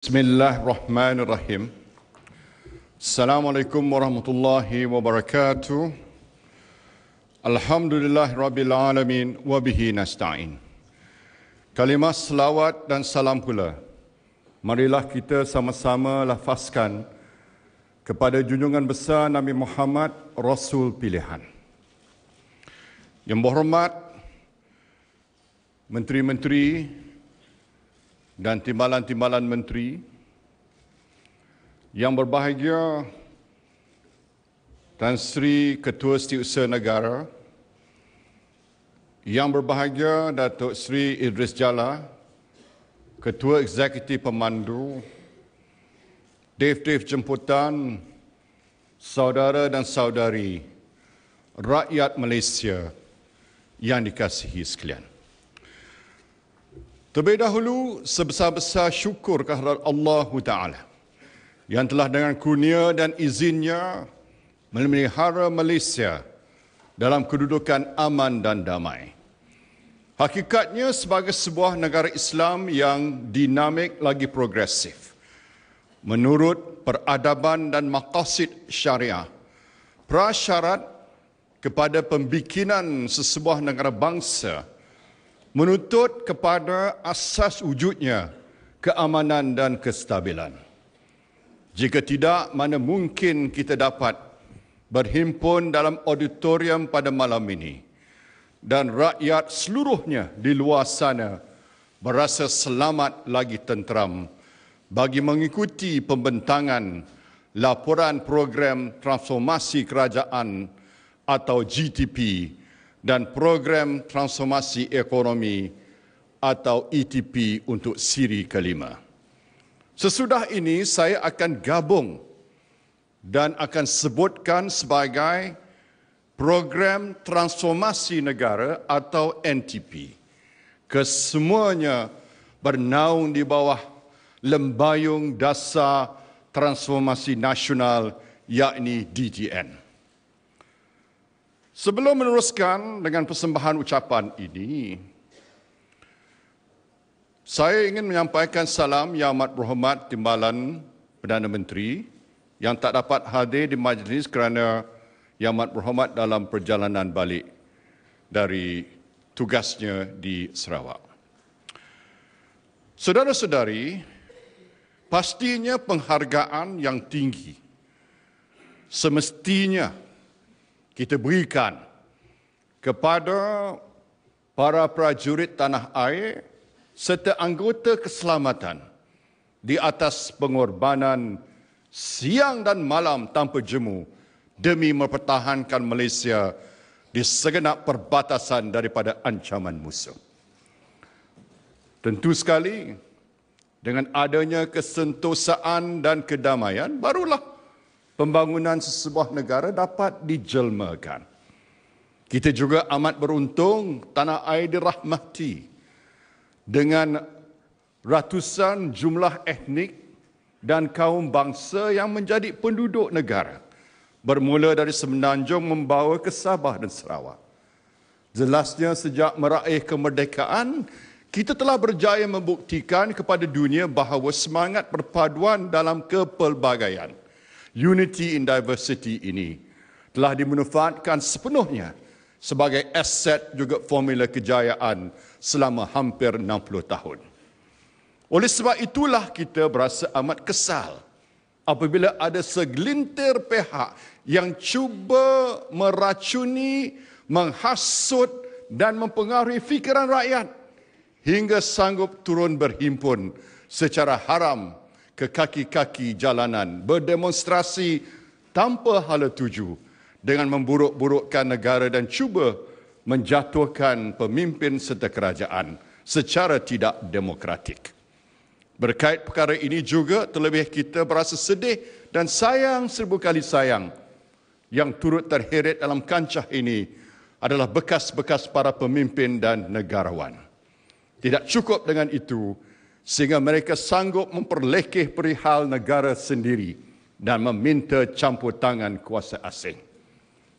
Bismillahirrahmanirrahim. Assalamualaikum warahmatullahi wabarakatuh. Alhamdulillah rabbil alamin wa nasta'in. Kalimah selawat dan salam pula. Marilah kita sama-sama lafazkan kepada junjungan besar Nabi Muhammad Rasul pilihan. Yang berhormat Menteri-menteri dan timbalan-timbalan menteri yang berbahagia Tan Sri Ketua Setiausaha Negara yang berbahagia Datuk Sri Idris Jala Ketua Eksekutif Pemandu Dave-Dave Jemputan Saudara dan Saudari Rakyat Malaysia yang dikasihi sekalian. Terlebih dahulu, sebesar-besar syukur kehadrat Allah Ta'ala yang telah dengan kurnia dan izinnya memelihara Malaysia dalam kedudukan aman dan damai. Hakikatnya sebagai sebuah negara Islam yang dinamik lagi progresif. Menurut peradaban dan maqasid syariah, prasyarat kepada pembikinan sesebuah negara bangsa menuntut kepada asas wujudnya keamanan dan kestabilan. Jika tidak, mana mungkin kita dapat berhimpun dalam auditorium pada malam ini dan rakyat seluruhnya di luar sana berasa selamat lagi tenteram bagi mengikuti pembentangan laporan program transformasi kerajaan atau GTP dan Program Transformasi Ekonomi atau ETP untuk siri kelima. Sesudah ini saya akan gabung dan akan sebutkan sebagai Program Transformasi Negara atau NTP. Kesemuanya bernaung di bawah lembayung dasar transformasi nasional yakni DGN. Sebelum meneruskan dengan persembahan ucapan ini, saya ingin menyampaikan salam yang amat berhormat Timbalan Perdana Menteri yang tak dapat hadir di majlis kerana yang amat berhormat dalam perjalanan balik dari tugasnya di Sarawak. Saudara-saudari, pastinya penghargaan yang tinggi semestinya kita berikan kepada para prajurit tanah air serta anggota keselamatan di atas pengorbanan siang dan malam tanpa jemu demi mempertahankan Malaysia di segenap perbatasan daripada ancaman musuh. Tentu sekali dengan adanya kesentosaan dan kedamaian barulah pembangunan sesebuah negara dapat dijelmakan. Kita juga amat beruntung tanah air dirahmati dengan ratusan jumlah etnik dan kaum bangsa yang menjadi penduduk negara bermula dari semenanjung membawa ke Sabah dan Sarawak. Jelasnya sejak meraih kemerdekaan, kita telah berjaya membuktikan kepada dunia bahawa semangat perpaduan dalam kepelbagaian – unity in diversity ini telah dimanfaatkan sepenuhnya sebagai aset juga formula kejayaan selama hampir 60 tahun. Oleh sebab itulah kita berasa amat kesal apabila ada segelintir pihak yang cuba meracuni, menghasut dan mempengaruhi fikiran rakyat hingga sanggup turun berhimpun secara haram ke kaki-kaki jalanan berdemonstrasi tanpa hala tuju dengan memburuk-burukkan negara dan cuba menjatuhkan pemimpin serta kerajaan secara tidak demokratik. Berkait perkara ini juga terlebih kita berasa sedih dan sayang seribu kali sayang yang turut terheret dalam kancah ini adalah bekas-bekas para pemimpin dan negarawan. Tidak cukup dengan itu, sehingga mereka sanggup memperlekeh perihal negara sendiri dan meminta campur tangan kuasa asing.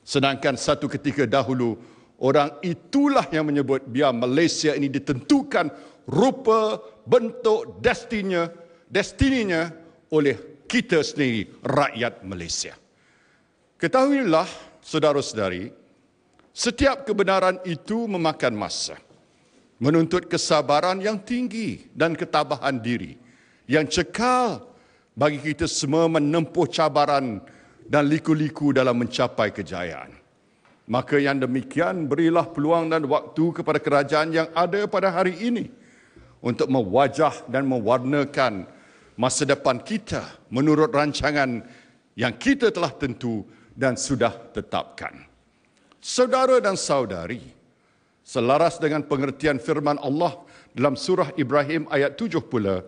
Sedangkan satu ketika dahulu, orang itulah yang menyebut biar Malaysia ini ditentukan rupa, bentuk, destinya, destininya oleh kita sendiri, rakyat Malaysia. Ketahuilah, saudara-saudari, setiap kebenaran itu memakan masa menuntut kesabaran yang tinggi dan ketabahan diri yang cekal bagi kita semua menempuh cabaran dan liku-liku dalam mencapai kejayaan. Maka yang demikian berilah peluang dan waktu kepada kerajaan yang ada pada hari ini untuk mewajah dan mewarnakan masa depan kita menurut rancangan yang kita telah tentu dan sudah tetapkan. Saudara dan saudari, selaras dengan pengertian firman Allah dalam surah Ibrahim ayat 7 pula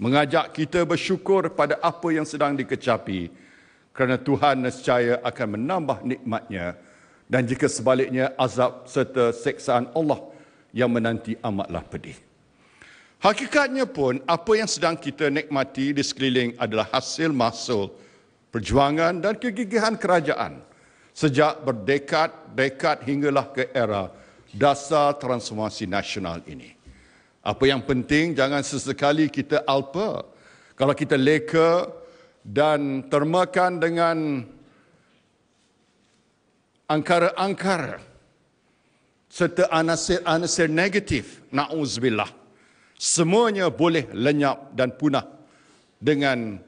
mengajak kita bersyukur pada apa yang sedang dikecapi kerana Tuhan nescaya akan menambah nikmatnya dan jika sebaliknya azab serta seksaan Allah yang menanti amatlah pedih. Hakikatnya pun apa yang sedang kita nikmati di sekeliling adalah hasil masuk perjuangan dan kegigihan kerajaan sejak berdekad-dekad hinggalah ke era dasar transformasi nasional ini. Apa yang penting, jangan sesekali kita alpa. Kalau kita leka dan termakan dengan angkara-angkara serta anasir-anasir negatif, na'uzubillah. Semuanya boleh lenyap dan punah dengan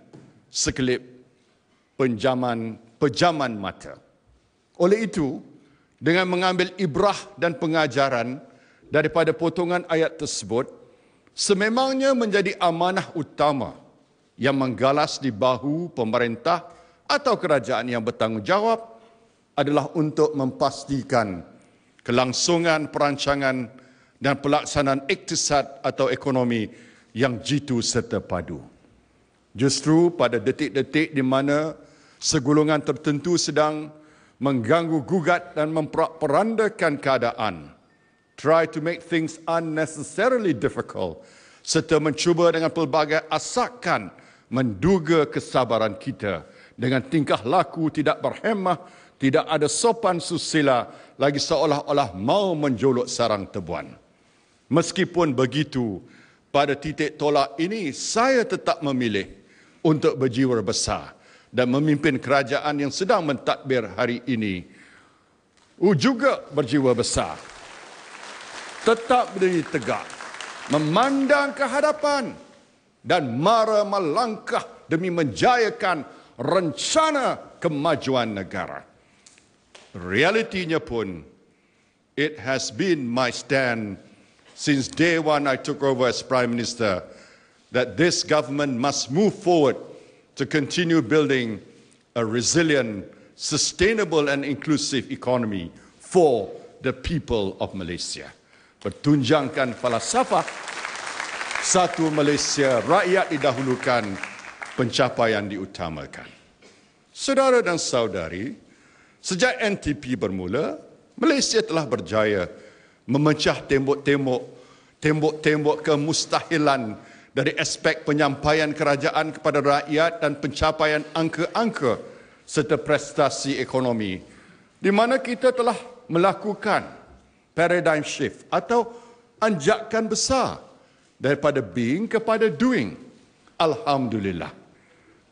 sekelip penjaman pejaman mata. Oleh itu, dengan mengambil ibrah dan pengajaran daripada potongan ayat tersebut sememangnya menjadi amanah utama yang menggalas di bahu pemerintah atau kerajaan yang bertanggungjawab adalah untuk memastikan kelangsungan perancangan dan pelaksanaan iktisad atau ekonomi yang jitu serta padu. Justru pada detik-detik di mana segulungan tertentu sedang mengganggu gugat dan memperandakan keadaan try to make things unnecessarily difficult serta mencuba dengan pelbagai asakan menduga kesabaran kita dengan tingkah laku tidak berhemah tidak ada sopan susila lagi seolah-olah mau menjolok sarang tebuan meskipun begitu pada titik tolak ini saya tetap memilih untuk berjiwa besar dan memimpin kerajaan yang sedang mentadbir hari ini. U juga berjiwa besar. Tetap berdiri tegak. Memandang ke hadapan. Dan mara melangkah demi menjayakan rencana kemajuan negara. Realitinya pun, it has been my stand since day one I took over as Prime Minister that this government must move forward to continue building a resilient, sustainable and inclusive economy for the people of Malaysia. Pertunjangkan falsafah satu Malaysia rakyat didahulukan, pencapaian diutamakan. Saudara dan saudari, sejak NTP bermula, Malaysia telah berjaya memecah tembok-tembok tembok-tembok kemustahilan dari aspek penyampaian kerajaan kepada rakyat dan pencapaian angka-angka serta prestasi ekonomi di mana kita telah melakukan paradigm shift atau anjakan besar daripada being kepada doing. Alhamdulillah.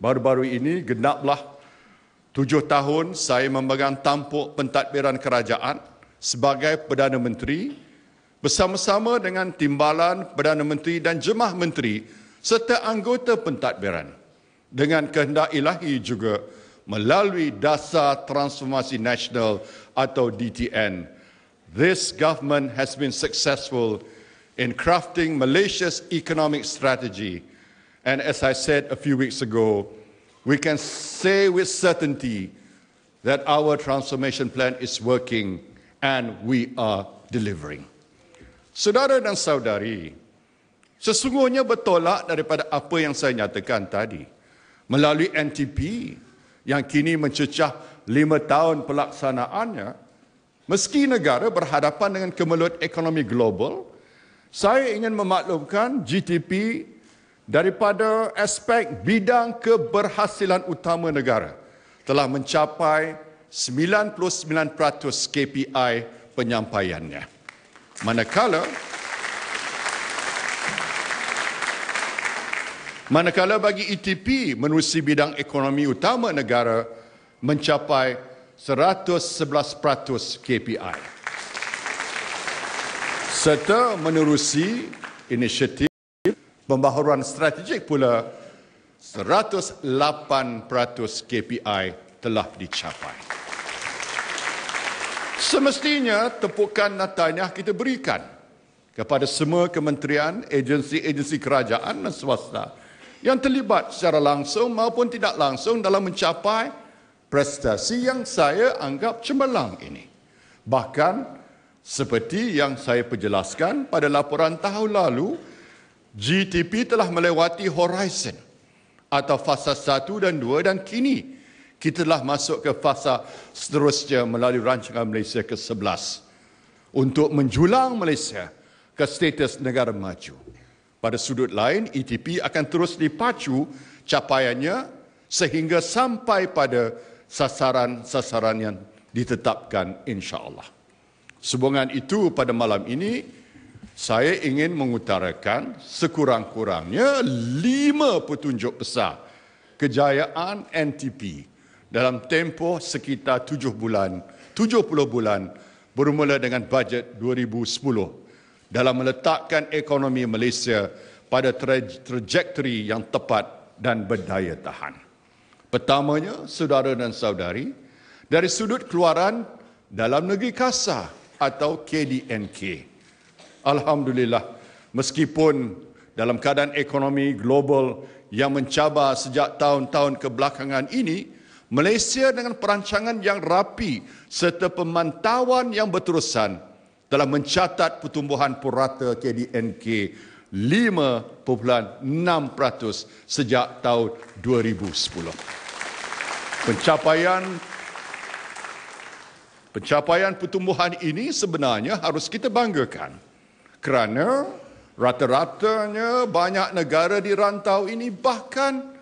Baru-baru ini genaplah tujuh tahun saya memegang tampuk pentadbiran kerajaan sebagai Perdana Menteri bersama-sama dengan timbalan Perdana Menteri dan jemaah menteri serta anggota pentadbiran dengan kehendak ilahi juga melalui dasar transformasi nasional atau DTN this government has been successful in crafting Malaysia's economic strategy and as i said a few weeks ago we can say with certainty that our transformation plan is working and we are delivering Saudara dan saudari, sesungguhnya bertolak daripada apa yang saya nyatakan tadi. Melalui NTP yang kini mencecah lima tahun pelaksanaannya, meski negara berhadapan dengan kemelut ekonomi global, saya ingin memaklumkan GDP daripada aspek bidang keberhasilan utama negara telah mencapai 99% KPI penyampaiannya. Manakala Manakala bagi ETP menerusi bidang ekonomi utama negara mencapai 111% KPI. Serta menerusi inisiatif pembaharuan strategik pula 108% KPI telah dicapai. Semestinya tepukan tahniah kita berikan kepada semua kementerian, agensi-agensi kerajaan dan swasta yang terlibat secara langsung maupun tidak langsung dalam mencapai prestasi yang saya anggap cemerlang ini. Bahkan seperti yang saya perjelaskan pada laporan tahun lalu, GTP telah melewati horizon atau fasa 1 dan 2 dan kini kita telah masuk ke fasa seterusnya melalui rancangan Malaysia ke-11 untuk menjulang Malaysia ke status negara maju. Pada sudut lain, ETP akan terus dipacu capaiannya sehingga sampai pada sasaran-sasaran yang ditetapkan insya-Allah. Sebuangan itu pada malam ini saya ingin mengutarakan sekurang-kurangnya lima petunjuk besar kejayaan NTP dalam tempoh sekitar tujuh bulan, tujuh puluh bulan bermula dengan bajet 2010 dalam meletakkan ekonomi Malaysia pada trajektori yang tepat dan berdaya tahan. Pertamanya, saudara dan saudari, dari sudut keluaran dalam negeri kasa atau KDNK. Alhamdulillah, meskipun dalam keadaan ekonomi global yang mencabar sejak tahun-tahun kebelakangan ini, Malaysia dengan perancangan yang rapi serta pemantauan yang berterusan telah mencatat pertumbuhan purata KDNK 5.6% sejak tahun 2010. Pencapaian pencapaian pertumbuhan ini sebenarnya harus kita banggakan kerana rata-ratanya banyak negara di rantau ini bahkan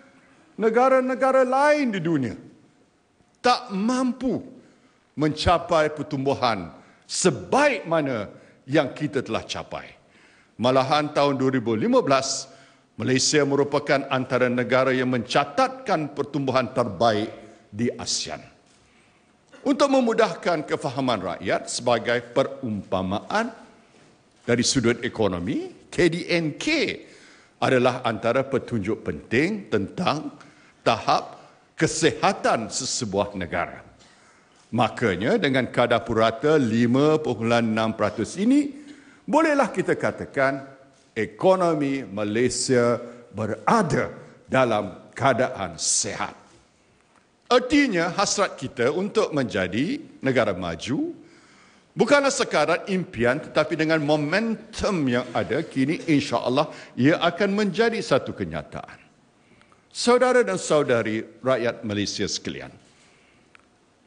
negara-negara lain di dunia tak mampu mencapai pertumbuhan sebaik mana yang kita telah capai. Malahan tahun 2015, Malaysia merupakan antara negara yang mencatatkan pertumbuhan terbaik di ASEAN. Untuk memudahkan kefahaman rakyat sebagai perumpamaan dari sudut ekonomi, KDNK adalah antara petunjuk penting tentang tahap kesehatan sesebuah negara. Makanya dengan kadar purata 5.6% ini, bolehlah kita katakan ekonomi Malaysia berada dalam keadaan sehat. Artinya hasrat kita untuk menjadi negara maju bukanlah sekadar impian tetapi dengan momentum yang ada kini insya-Allah ia akan menjadi satu kenyataan saudara dan saudari rakyat Malaysia sekalian.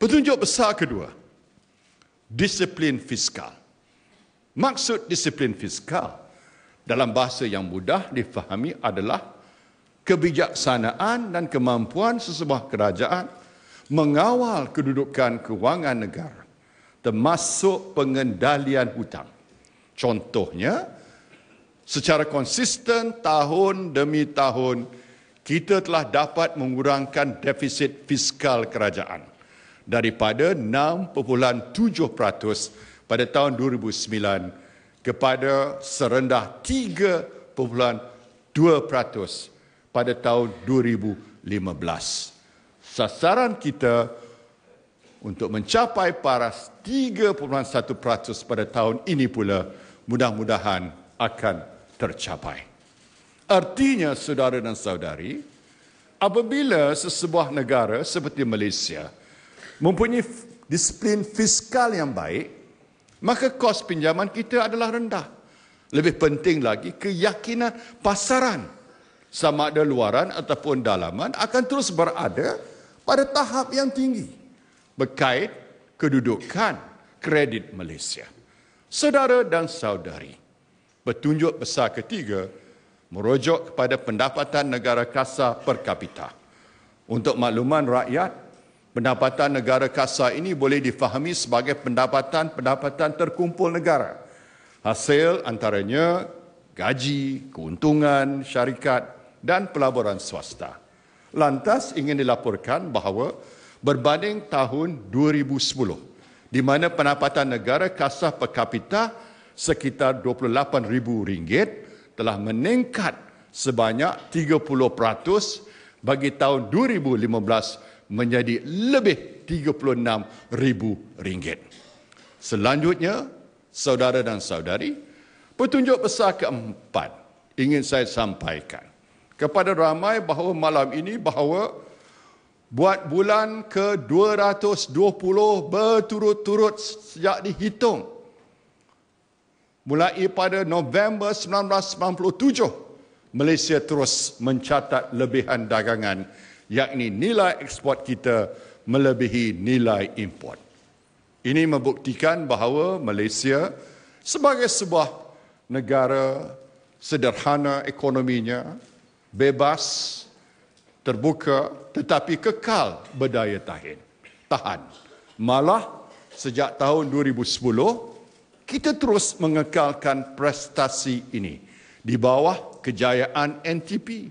Petunjuk besar kedua, disiplin fiskal. Maksud disiplin fiskal dalam bahasa yang mudah difahami adalah kebijaksanaan dan kemampuan sesebuah kerajaan mengawal kedudukan kewangan negara termasuk pengendalian hutang. Contohnya, secara konsisten tahun demi tahun kita telah dapat mengurangkan defisit fiskal kerajaan daripada 6.7% pada tahun 2009 kepada serendah 3.2% pada tahun 2015. Sasaran kita untuk mencapai paras 3.1% pada tahun ini pula mudah-mudahan akan tercapai. Artinya saudara dan saudari, apabila sesebuah negara seperti Malaysia mempunyai disiplin fiskal yang baik, maka kos pinjaman kita adalah rendah. Lebih penting lagi, keyakinan pasaran sama ada luaran ataupun dalaman akan terus berada pada tahap yang tinggi berkait kedudukan kredit Malaysia. Saudara dan saudari, petunjuk besar ketiga adalah merujuk kepada pendapatan negara kasar per kapita. Untuk makluman rakyat, pendapatan negara kasar ini boleh difahami sebagai pendapatan-pendapatan terkumpul negara. Hasil antaranya gaji, keuntungan syarikat dan pelaburan swasta. Lantas ingin dilaporkan bahawa berbanding tahun 2010 di mana pendapatan negara kasar per kapita sekitar rm ringgit telah meningkat sebanyak 30% bagi tahun 2015 menjadi lebih RM36,000. Selanjutnya, saudara dan saudari, petunjuk besar keempat ingin saya sampaikan kepada ramai bahawa malam ini bahawa buat bulan ke-220 berturut-turut sejak dihitung mulai pada November 1997, Malaysia terus mencatat lebihan dagangan, yakni nilai ekspor kita melebihi nilai import. Ini membuktikan bahawa Malaysia sebagai sebuah negara sederhana ekonominya, bebas, terbuka tetapi kekal berdaya tahan. Tahan. Malah sejak tahun kita terus mengekalkan prestasi ini di bawah kejayaan NTP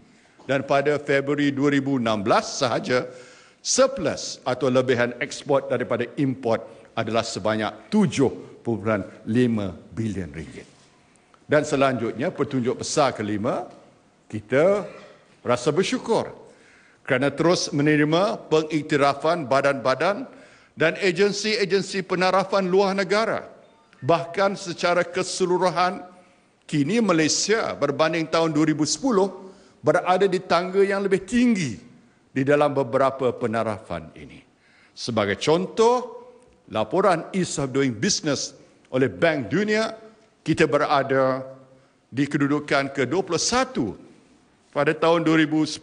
dan pada Februari 2016 sahaja surplus atau lebihan ekspor daripada import adalah sebanyak 7.5 bilion ringgit. Dan selanjutnya petunjuk besar kelima kita rasa bersyukur kerana terus menerima pengiktirafan badan-badan dan agensi-agensi penarafan luar negara Bahkan secara keseluruhan, kini Malaysia berbanding tahun 2010 berada di tangga yang lebih tinggi di dalam beberapa penarafan ini. Sebagai contoh, laporan Ease of Doing Business oleh Bank Dunia, kita berada di kedudukan ke-21 pada tahun 2010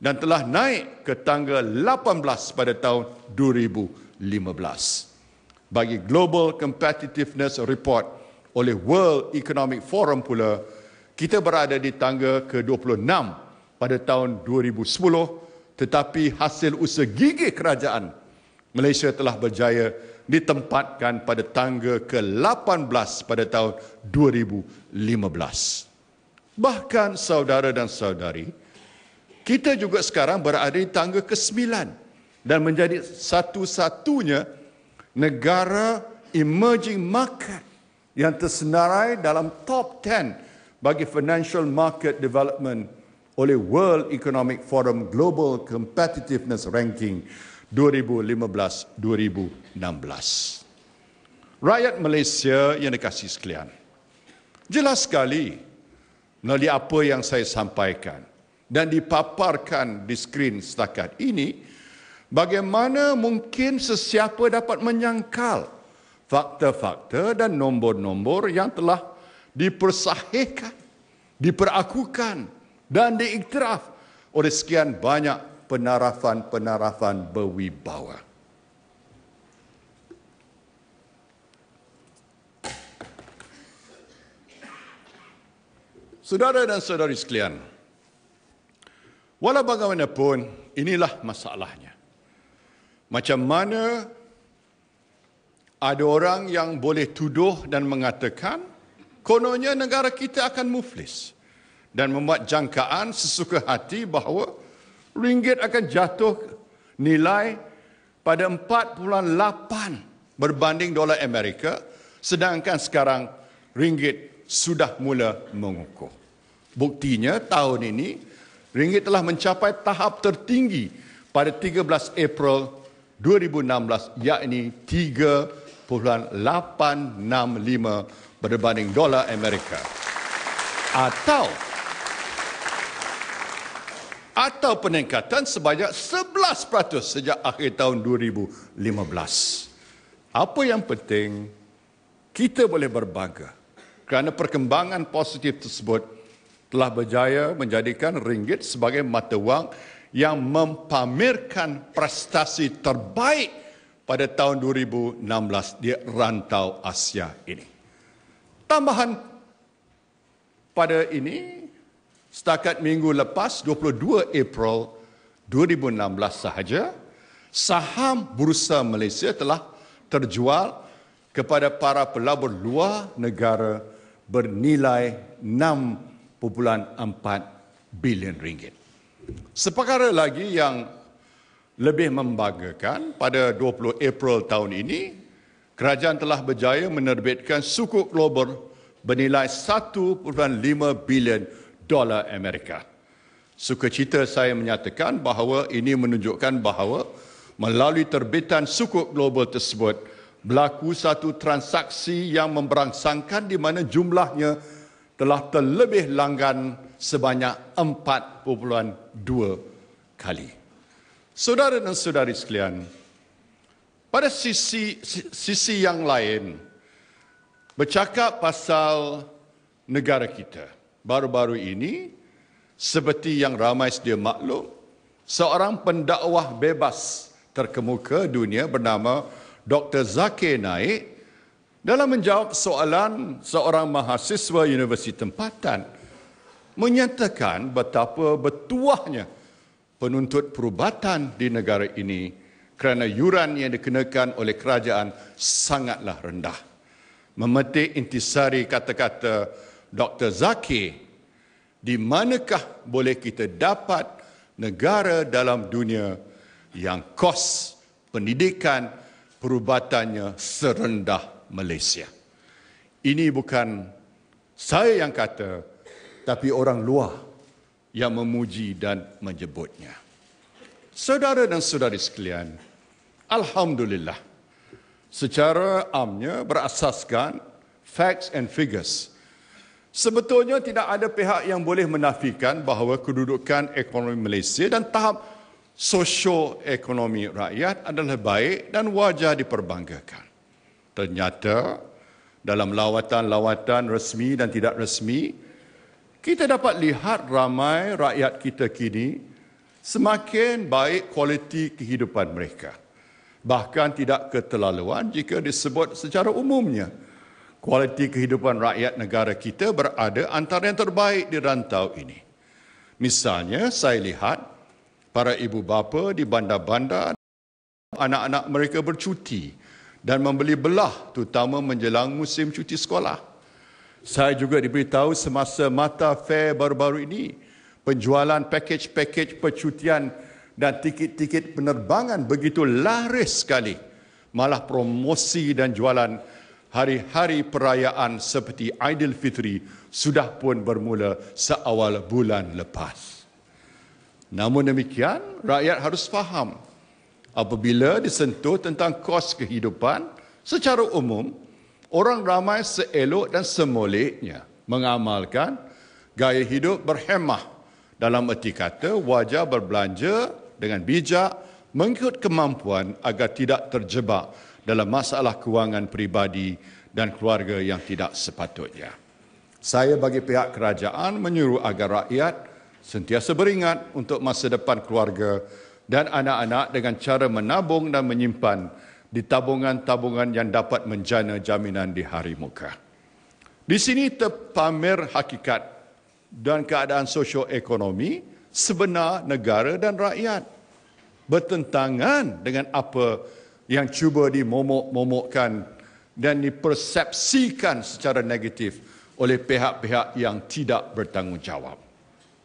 dan telah naik ke tangga 18 pada tahun 2015 bagi Global Competitiveness Report oleh World Economic Forum pula, kita berada di tangga ke-26 pada tahun 2010 tetapi hasil usaha gigih kerajaan Malaysia telah berjaya ditempatkan pada tangga ke-18 pada tahun 2015. Bahkan saudara dan saudari, kita juga sekarang berada di tangga ke-9 dan menjadi satu-satunya negara emerging market yang tersenarai dalam top 10 bagi financial market development oleh World Economic Forum Global Competitiveness Ranking 2015-2016. Rakyat Malaysia yang dikasih sekalian, jelas sekali melalui apa yang saya sampaikan dan dipaparkan di skrin setakat ini, Bagaimana mungkin sesiapa dapat menyangkal fakta-fakta dan nombor-nombor yang telah dipersahihkan, diperakukan dan diiktiraf oleh sekian banyak penarafan-penarafan berwibawa. Saudara dan saudari sekalian, walau inilah masalahnya. Macam mana ada orang yang boleh tuduh dan mengatakan kononnya negara kita akan muflis dan membuat jangkaan sesuka hati bahawa ringgit akan jatuh nilai pada 4.8 berbanding dolar Amerika sedangkan sekarang ringgit sudah mula mengukuh. Buktinya tahun ini ringgit telah mencapai tahap tertinggi pada 13 April 2016 yakni 3.865 berbanding dolar Amerika. Atau atau peningkatan sebanyak 11% sejak akhir tahun 2015. Apa yang penting, kita boleh berbangga kerana perkembangan positif tersebut telah berjaya menjadikan ringgit sebagai mata wang yang mempamerkan prestasi terbaik pada tahun 2016 di rantau Asia ini. Tambahan pada ini, setakat minggu lepas 22 April 2016 sahaja, saham Bursa Malaysia telah terjual kepada para pelabur luar negara bernilai 6.4 bilion ringgit. Seperkara lagi yang lebih membanggakan pada 20 April tahun ini, kerajaan telah berjaya menerbitkan sukuk global bernilai 1.5 bilion dolar Amerika. Sukacita saya menyatakan bahawa ini menunjukkan bahawa melalui terbitan sukuk global tersebut berlaku satu transaksi yang memberangsangkan di mana jumlahnya telah terlebih langgan sebanyak 4.2 kali. Saudara dan saudari sekalian, pada sisi sisi yang lain bercakap pasal negara kita. Baru-baru ini seperti yang ramai sedia maklum, seorang pendakwah bebas terkemuka dunia bernama Dr. Zakir Naik dalam menjawab soalan seorang mahasiswa universiti tempatan menyatakan betapa bertuahnya penuntut perubatan di negara ini kerana yuran yang dikenakan oleh kerajaan sangatlah rendah. Memetik intisari kata-kata Dr. Zakir, di manakah boleh kita dapat negara dalam dunia yang kos pendidikan perubatannya serendah Malaysia. Ini bukan saya yang kata, tapi orang luar yang memuji dan menyebutnya. Saudara dan saudari sekalian, Alhamdulillah, secara amnya berasaskan facts and figures. Sebetulnya tidak ada pihak yang boleh menafikan bahawa kedudukan ekonomi Malaysia dan tahap sosio ekonomi rakyat adalah baik dan wajar diperbanggakan. Ternyata dalam lawatan-lawatan resmi dan tidak resmi, kita dapat lihat ramai rakyat kita kini semakin baik kualiti kehidupan mereka. Bahkan tidak keterlaluan jika disebut secara umumnya. Kualiti kehidupan rakyat negara kita berada antara yang terbaik di rantau ini. Misalnya saya lihat para ibu bapa di bandar-bandar anak-anak mereka bercuti dan membeli belah terutama menjelang musim cuti sekolah. Saya juga diberitahu semasa mata fair baru-baru ini, penjualan pakej-pakej percutian dan tiket-tiket penerbangan begitu laris sekali. Malah promosi dan jualan hari-hari perayaan seperti Aidilfitri sudah pun bermula seawal bulan lepas. Namun demikian, rakyat harus faham apabila disentuh tentang kos kehidupan secara umum, Orang ramai seelok dan semoliknya mengamalkan gaya hidup berhemah. Dalam erti kata, wajar berbelanja dengan bijak mengikut kemampuan agar tidak terjebak dalam masalah kewangan peribadi dan keluarga yang tidak sepatutnya. Saya bagi pihak kerajaan menyuruh agar rakyat sentiasa beringat untuk masa depan keluarga dan anak-anak dengan cara menabung dan menyimpan di tabungan-tabungan yang dapat menjana jaminan di hari muka. Di sini terpamer hakikat dan keadaan sosioekonomi sebenar negara dan rakyat bertentangan dengan apa yang cuba dimomok-momokkan dan dipersepsikan secara negatif oleh pihak-pihak yang tidak bertanggungjawab.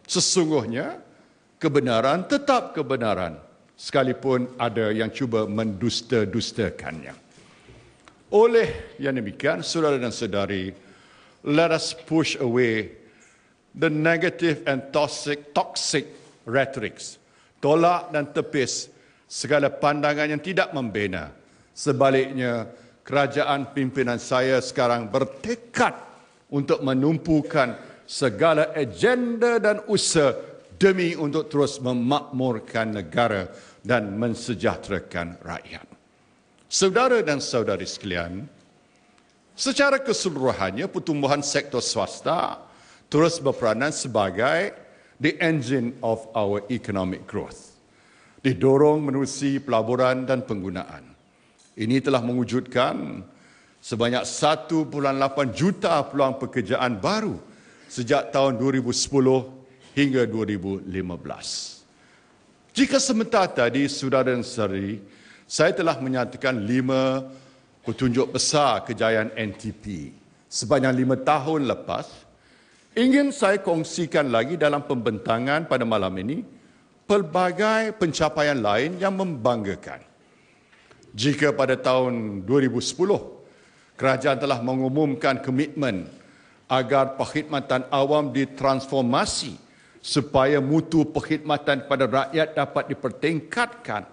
Sesungguhnya, kebenaran tetap kebenaran sekalipun ada yang cuba mendusta-dustakannya. Oleh yang demikian, saudara dan saudari, let us push away the negative and toxic toxic rhetoric, Tolak dan tepis segala pandangan yang tidak membina. Sebaliknya, kerajaan pimpinan saya sekarang bertekad untuk menumpukan segala agenda dan usaha demi untuk terus memakmurkan negara dan mensejahterakan rakyat. Saudara dan saudari sekalian, secara keseluruhannya pertumbuhan sektor swasta terus berperanan sebagai the engine of our economic growth. Didorong menerusi pelaburan dan penggunaan. Ini telah mewujudkan sebanyak 1.8 juta peluang pekerjaan baru sejak tahun 2010 hingga 2015. Jika sementara tadi, saudara dan saudari, saya telah menyatakan lima petunjuk besar kejayaan NTP sebanyak lima tahun lepas, ingin saya kongsikan lagi dalam pembentangan pada malam ini pelbagai pencapaian lain yang membanggakan. Jika pada tahun 2010, kerajaan telah mengumumkan komitmen agar perkhidmatan awam ditransformasi supaya mutu perkhidmatan kepada rakyat dapat dipertingkatkan.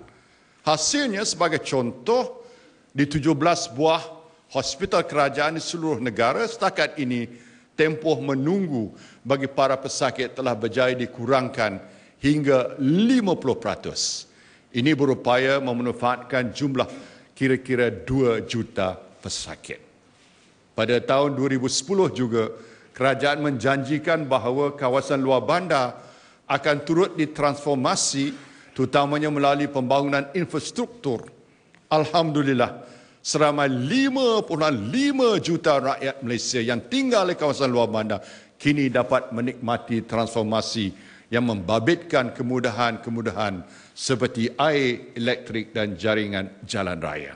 Hasilnya sebagai contoh, di 17 buah hospital kerajaan di seluruh negara setakat ini, tempoh menunggu bagi para pesakit telah berjaya dikurangkan hingga 50%. Ini berupaya memanfaatkan jumlah kira-kira 2 juta pesakit. Pada tahun 2010 juga, kerajaan menjanjikan bahawa kawasan luar bandar akan turut ditransformasi terutamanya melalui pembangunan infrastruktur. Alhamdulillah, seramai 5.5 juta rakyat Malaysia yang tinggal di kawasan luar bandar kini dapat menikmati transformasi yang membabitkan kemudahan-kemudahan seperti air, elektrik dan jaringan jalan raya.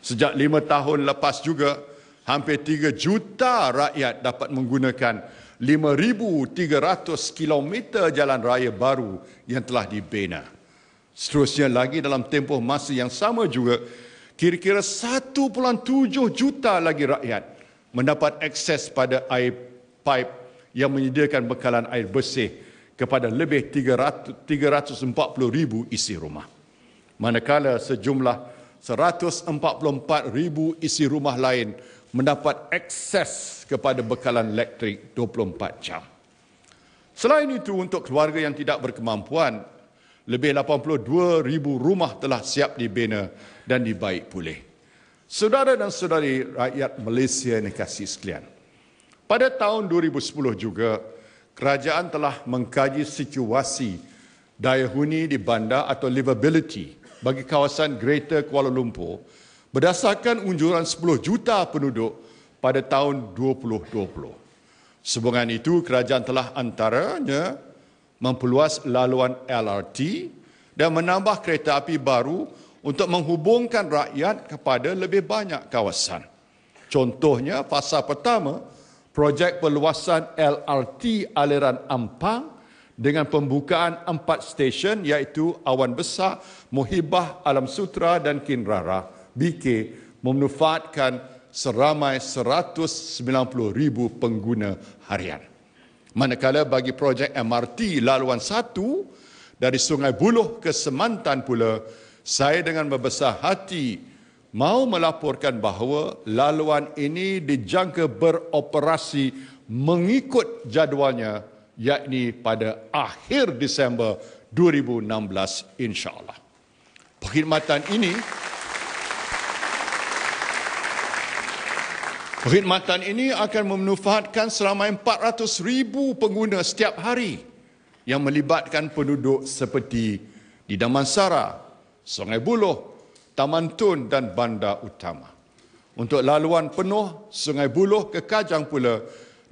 Sejak lima tahun lepas juga, hampir 3 juta rakyat dapat menggunakan 5300 km jalan raya baru yang telah dibina. Seterusnya lagi dalam tempoh masa yang sama juga kira-kira 1.7 juta lagi rakyat mendapat akses pada air pipe yang menyediakan bekalan air bersih kepada lebih 340 ribu isi rumah. Manakala sejumlah 144 ribu isi rumah lain mendapat akses kepada bekalan elektrik 24 jam. Selain itu, untuk keluarga yang tidak berkemampuan, lebih 82 ribu rumah telah siap dibina dan dibaik pulih. Saudara dan saudari rakyat Malaysia yang kasih sekalian. Pada tahun 2010 juga, kerajaan telah mengkaji situasi daya huni di bandar atau livability bagi kawasan Greater Kuala Lumpur berdasarkan unjuran 10 juta penduduk pada tahun 2020. Sebungan itu, kerajaan telah antaranya memperluas laluan LRT dan menambah kereta api baru untuk menghubungkan rakyat kepada lebih banyak kawasan. Contohnya, fasa pertama, projek perluasan LRT aliran Ampang dengan pembukaan empat stesen iaitu Awan Besar, Muhibah, Alam Sutra dan Kinrara. BK memanfaatkan seramai 190 ribu pengguna harian. Manakala bagi projek MRT laluan satu dari Sungai Buloh ke Semantan pula, saya dengan membesar hati mau melaporkan bahawa laluan ini dijangka beroperasi mengikut jadualnya yakni pada akhir Disember 2016 insya-Allah. Perkhidmatan ini Perkhidmatan ini akan memanfaatkan seramai 400 ribu pengguna setiap hari yang melibatkan penduduk seperti di Damansara, Sungai Buloh, Taman Tun dan Bandar Utama. Untuk laluan penuh, Sungai Buloh ke Kajang pula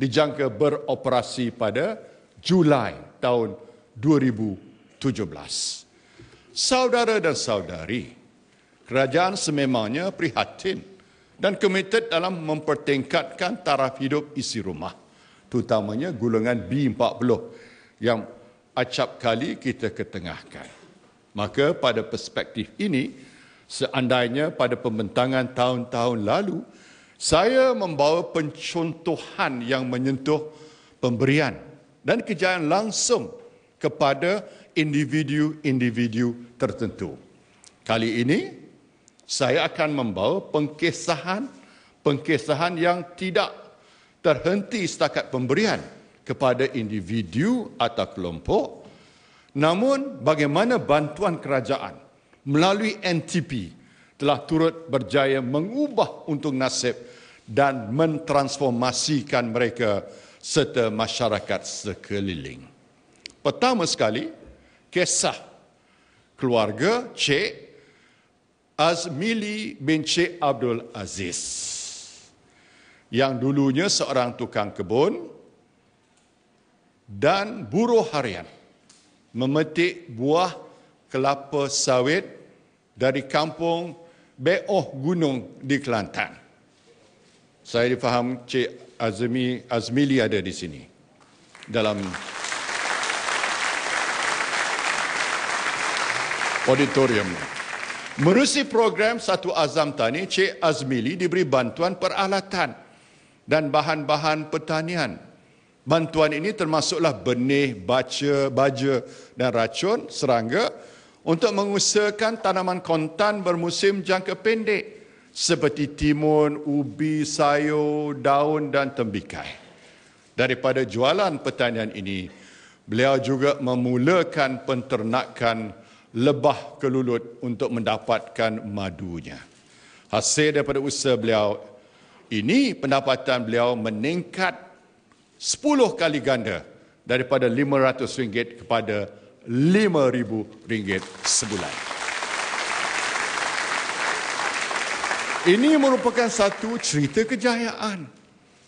dijangka beroperasi pada Julai tahun 2017. Saudara dan saudari, kerajaan sememangnya prihatin dan komited dalam mempertingkatkan taraf hidup isi rumah terutamanya gulungan B40 yang acap kali kita ketengahkan. Maka pada perspektif ini, seandainya pada pembentangan tahun-tahun lalu, saya membawa pencontohan yang menyentuh pemberian dan kejayaan langsung kepada individu-individu tertentu. Kali ini, saya akan membawa pengkisahan pengkisahan yang tidak terhenti setakat pemberian kepada individu atau kelompok namun bagaimana bantuan kerajaan melalui NTP telah turut berjaya mengubah untung nasib dan mentransformasikan mereka serta masyarakat sekeliling. Pertama sekali, kisah keluarga Cik Azmili bin Sheikh Abdul Aziz yang dulunya seorang tukang kebun dan buruh harian memetik buah kelapa sawit dari kampung Beoh Gunung di Kelantan. Saya difaham Cik Azmi Azmili ada di sini. Dalam auditorium. Menerusi program Satu Azam Tani, Cik Azmili diberi bantuan peralatan dan bahan-bahan pertanian. Bantuan ini termasuklah benih, baca, baja dan racun serangga untuk mengusahakan tanaman kontan bermusim jangka pendek seperti timun, ubi, sayur, daun dan tembikai. Daripada jualan pertanian ini, beliau juga memulakan penternakan kontan lebah kelulut untuk mendapatkan madunya. Hasil daripada usaha beliau ini pendapatan beliau meningkat 10 kali ganda daripada RM500 kepada RM5,000 sebulan. Ini merupakan satu cerita kejayaan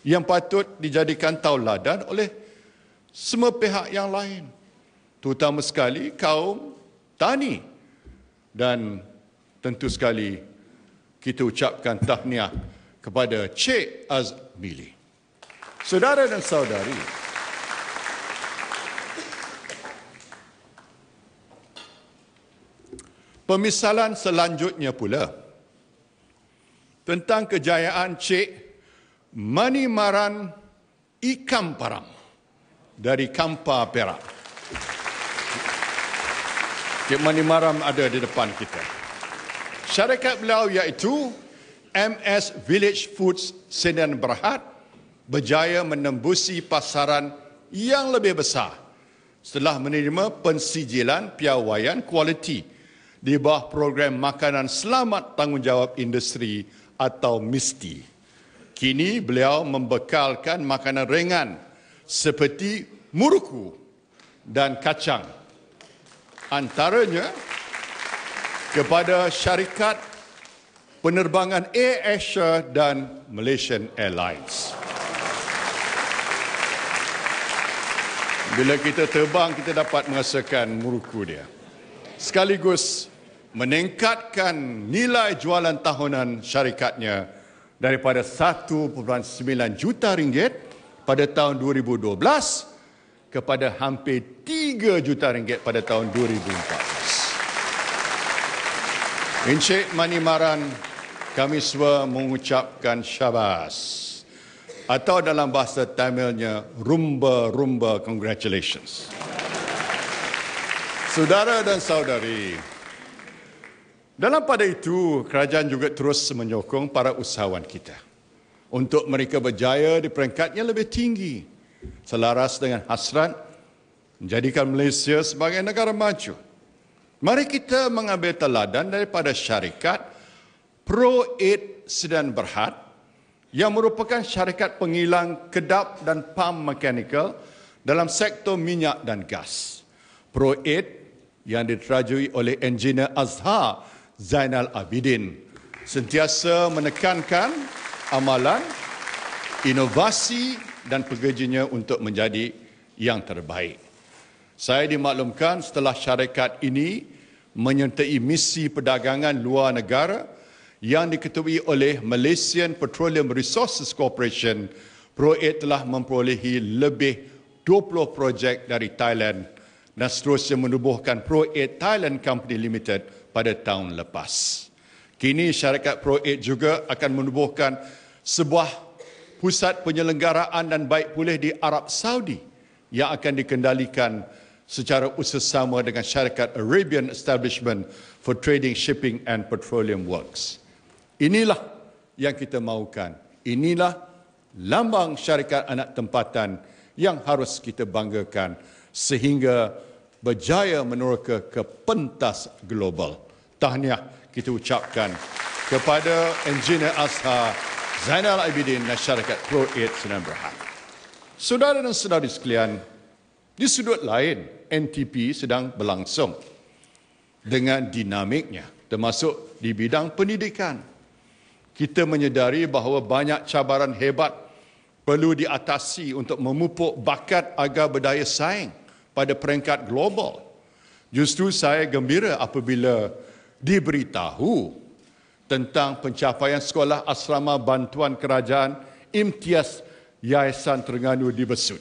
yang patut dijadikan tauladan oleh semua pihak yang lain. Terutama sekali kaum tani dan tentu sekali kita ucapkan tahniah kepada Cik Azmili. Saudara dan saudari, pemisalan selanjutnya pula tentang kejayaan Cik Manimaran Ikamparam dari Kampar Perak. Cik Mani Maram ada di depan kita. Syarikat beliau iaitu MS Village Foods Senen Berhad berjaya menembusi pasaran yang lebih besar setelah menerima pensijilan piawaian kualiti di bawah program makanan selamat tanggungjawab industri atau MISTI. Kini beliau membekalkan makanan ringan seperti muruku dan kacang antaranya kepada syarikat penerbangan Air Asia dan Malaysian Airlines. Bila kita terbang, kita dapat merasakan muruku dia. Sekaligus meningkatkan nilai jualan tahunan syarikatnya daripada 1.9 juta ringgit pada tahun 2012 kepada hampir 3 juta ringgit pada tahun 2014. Encik Manimaran, kami semua mengucapkan syabas. Atau dalam bahasa Tamilnya, rumba-rumba congratulations. Saudara dan saudari, dalam pada itu, kerajaan juga terus menyokong para usahawan kita untuk mereka berjaya di peringkat yang lebih tinggi selaras dengan hasrat menjadikan Malaysia sebagai negara maju. Mari kita mengambil teladan daripada syarikat Pro Aid Sedan Berhad yang merupakan syarikat pengilang kedap dan pam mekanikal dalam sektor minyak dan gas. Pro Aid yang diterajui oleh Engineer Azhar Zainal Abidin sentiasa menekankan amalan inovasi dan pekerjanya untuk menjadi yang terbaik. Saya dimaklumkan setelah syarikat ini menyertai misi perdagangan luar negara yang diketuai oleh Malaysian Petroleum Resources Corporation, Proet telah memperolehi lebih 20 projek dari Thailand dan seterusnya menubuhkan Proet Thailand Company Limited pada tahun lepas. Kini syarikat Proet juga akan menubuhkan sebuah pusat penyelenggaraan dan baik pulih di Arab Saudi yang akan dikendalikan secara sama dengan syarikat Arabian Establishment for Trading, Shipping and Petroleum Works. Inilah yang kita mahukan. Inilah lambang syarikat anak tempatan yang harus kita banggakan sehingga berjaya menurka ke pentas global. Tahniah kita ucapkan kepada Engineer Asha. Zainal Abidin, Masyarakat Pro AIDS Sdn Bhd. Saudara dan saudari sekalian, di sudut lain, NTP sedang berlangsung dengan dinamiknya termasuk di bidang pendidikan. Kita menyedari bahawa banyak cabaran hebat perlu diatasi untuk memupuk bakat agar berdaya saing pada peringkat global. Justru saya gembira apabila diberitahu tentang pencapaian sekolah asrama bantuan kerajaan Imtiaz Yayasan Terengganu di Besut.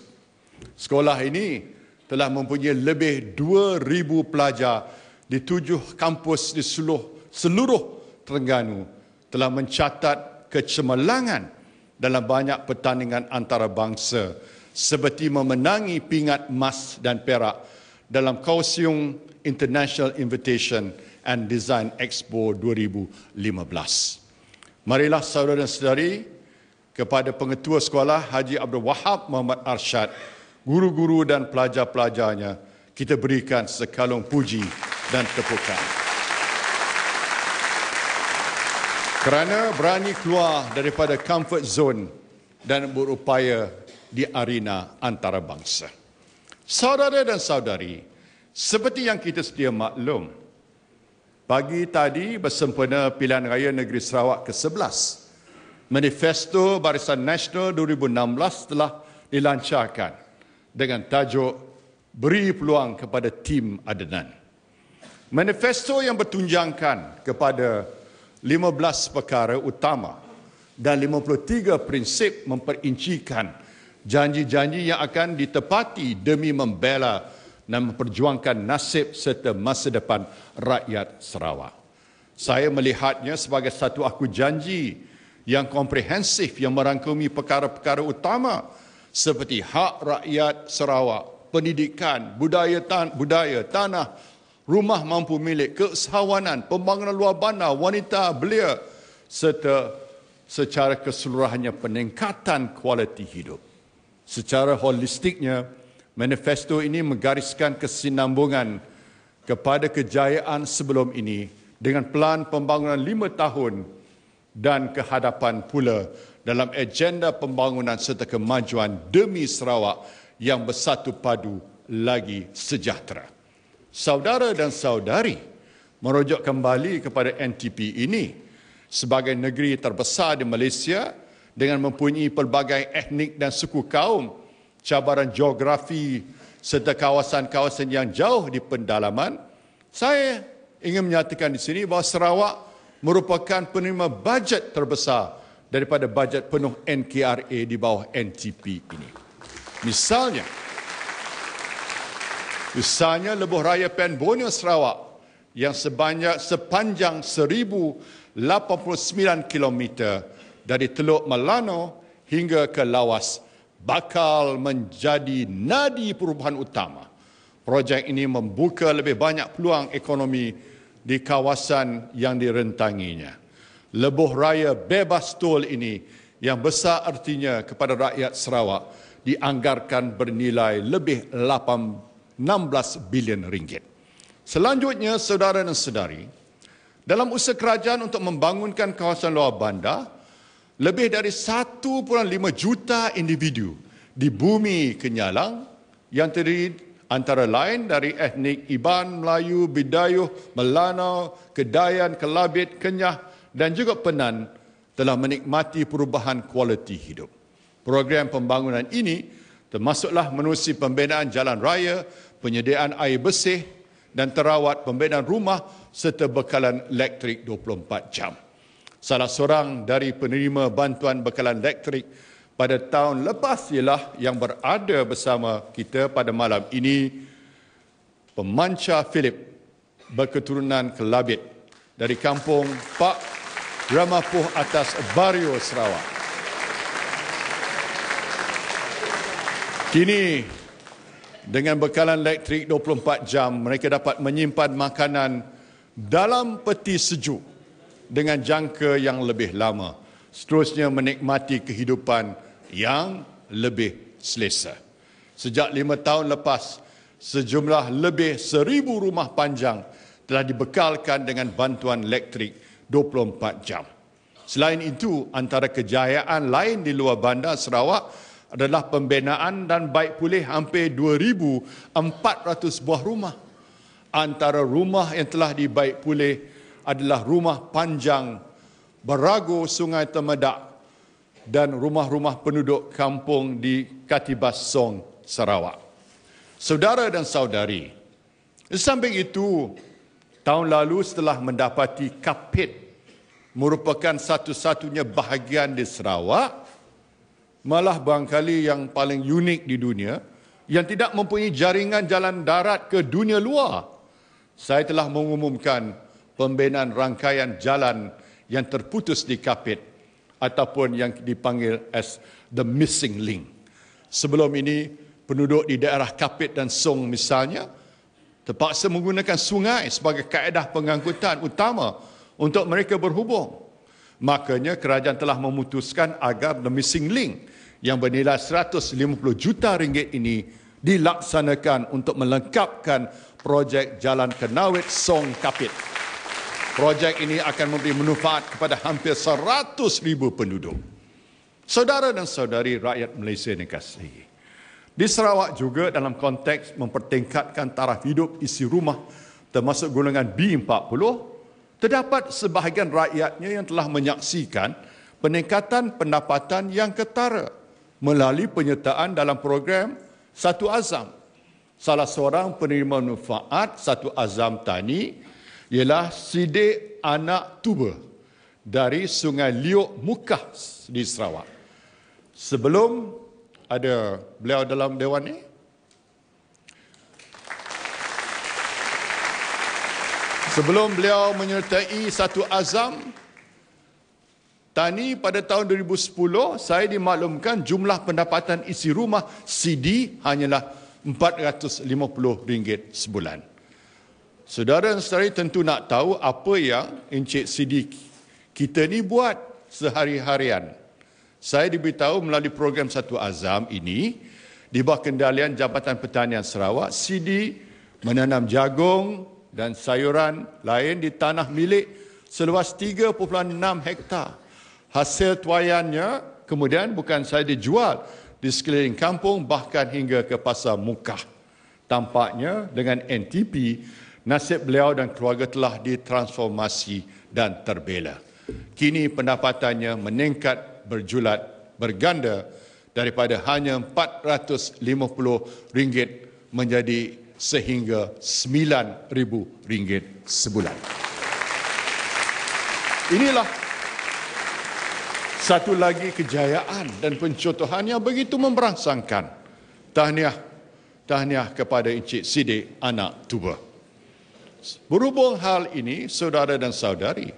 Sekolah ini telah mempunyai lebih 2,000 pelajar di tujuh kampus di seluruh, seluruh Terengganu telah mencatat kecemerlangan dalam banyak pertandingan antarabangsa seperti memenangi pingat emas dan perak dalam kausium International Invitation and Design Expo 2015. Marilah saudara dan saudari kepada pengetua sekolah Haji Abdul Wahab Muhammad Arshad, guru-guru dan pelajar-pelajarnya, kita berikan sekalung puji dan tepukan. Kerana berani keluar daripada comfort zone dan berupaya di arena antarabangsa. Saudara dan saudari, seperti yang kita sedia maklum, Pagi tadi bersempena pilihan raya negeri Sarawak ke-11. Manifesto Barisan Nasional 2016 telah dilancarkan dengan tajuk Beri Peluang kepada Tim Adenan. Manifesto yang bertunjangkan kepada 15 perkara utama dan 53 prinsip memperincikan janji-janji yang akan ditepati demi membela dan memperjuangkan nasib serta masa depan rakyat Sarawak. Saya melihatnya sebagai satu aku janji yang komprehensif yang merangkumi perkara-perkara utama seperti hak rakyat Sarawak, pendidikan, budaya, tan budaya tanah, rumah mampu milik, keusahawanan, pembangunan luar bandar, wanita, belia serta secara keseluruhannya peningkatan kualiti hidup. Secara holistiknya, Manifesto ini menggariskan kesinambungan kepada kejayaan sebelum ini dengan pelan pembangunan lima tahun dan kehadapan pula dalam agenda pembangunan serta kemajuan demi Sarawak yang bersatu padu lagi sejahtera. Saudara dan saudari, merujuk kembali kepada NTP ini sebagai negeri terbesar di Malaysia dengan mempunyai pelbagai etnik dan suku kaum cabaran geografi serta kawasan-kawasan yang jauh di pendalaman, saya ingin menyatakan di sini bahawa Sarawak merupakan penerima bajet terbesar daripada bajet penuh NKRA di bawah NTP ini. Misalnya, misalnya Lebuh Raya Pen Bonio Sarawak yang sebanyak sepanjang 1,089 km dari Teluk Melano hingga ke Lawas Sarawak bakal menjadi nadi perubahan utama. Projek ini membuka lebih banyak peluang ekonomi di kawasan yang direntanginya. Lebuh raya bebas tol ini yang besar artinya kepada rakyat Sarawak dianggarkan bernilai lebih 16 bilion ringgit. Selanjutnya, saudara dan saudari, dalam usaha kerajaan untuk membangunkan kawasan luar bandar, lebih dari 1.5 juta individu di bumi Kenyalang yang terdiri antara lain dari etnik Iban, Melayu, Bidayuh, Melanau, Kedayan, Kelabit, Kenyah dan juga Penan telah menikmati perubahan kualiti hidup. Program pembangunan ini termasuklah menerusi pembinaan jalan raya, penyediaan air bersih dan terawat pembinaan rumah serta bekalan elektrik 24 jam. Salah seorang dari penerima bantuan bekalan elektrik pada tahun lepas ialah yang berada bersama kita pada malam ini, Pemanca Philip berketurunan Kelabit dari kampung Pak Ramapuh atas Barrio Sarawak. Kini, dengan bekalan elektrik 24 jam, mereka dapat menyimpan makanan dalam peti sejuk dengan jangka yang lebih lama seterusnya menikmati kehidupan yang lebih selesa. Sejak lima tahun lepas, sejumlah lebih seribu rumah panjang telah dibekalkan dengan bantuan elektrik 24 jam. Selain itu, antara kejayaan lain di luar bandar Sarawak adalah pembinaan dan baik pulih hampir 2,400 buah rumah. Antara rumah yang telah dibaik pulih, adalah rumah panjang Barago Sungai Temedak dan rumah-rumah penduduk kampung di Katibas Song, Sarawak. Saudara dan saudari, samping itu, tahun lalu setelah mendapati Kapit merupakan satu-satunya bahagian di Sarawak, malah bangkali yang paling unik di dunia, yang tidak mempunyai jaringan jalan darat ke dunia luar, saya telah mengumumkan pembinaan rangkaian jalan yang terputus di Kapit ataupun yang dipanggil as the missing link. Sebelum ini, penduduk di daerah Kapit dan Song misalnya terpaksa menggunakan sungai sebagai kaedah pengangkutan utama untuk mereka berhubung. Makanya kerajaan telah memutuskan agar the missing link yang bernilai 150 juta ringgit ini dilaksanakan untuk melengkapkan projek jalan Kenawit Song Kapit. Projek ini akan memberi manfaat kepada hampir ribu penduduk. Saudara dan saudari rakyat Malaysia yang kasih. Di Sarawak juga dalam konteks mempertingkatkan taraf hidup isi rumah termasuk golongan B40, terdapat sebahagian rakyatnya yang telah menyaksikan peningkatan pendapatan yang ketara melalui penyertaan dalam program Satu Azam. Salah seorang penerima manfaat Satu Azam Tani ialah sidik anak tuba dari Sungai Liok Mukah di Sarawak. Sebelum ada beliau dalam dewan ini, Sebelum beliau menyertai satu azam tani pada tahun 2010, saya dimaklumkan jumlah pendapatan isi rumah CD hanyalah RM450 sebulan. Saudara dan saudari tentu nak tahu apa yang Encik Sidik kita ni buat sehari-harian. Saya diberitahu melalui program Satu Azam ini, di bawah kendalian Jabatan Pertanian Sarawak, Sidi menanam jagung dan sayuran lain di tanah milik seluas 3.6 hektar. Hasil tuayannya kemudian bukan saya dijual di sekeliling kampung bahkan hingga ke pasar Mukah. Tampaknya dengan NTP, nasib beliau dan keluarga telah ditransformasi dan terbela. Kini pendapatannya meningkat berjulat berganda daripada hanya RM450 menjadi sehingga RM9,000 sebulan. Inilah satu lagi kejayaan dan pencotohan yang begitu memberangsangkan. Tahniah, tahniah kepada Encik Sidik anak tuba. Berhubung hal ini, saudara dan saudari,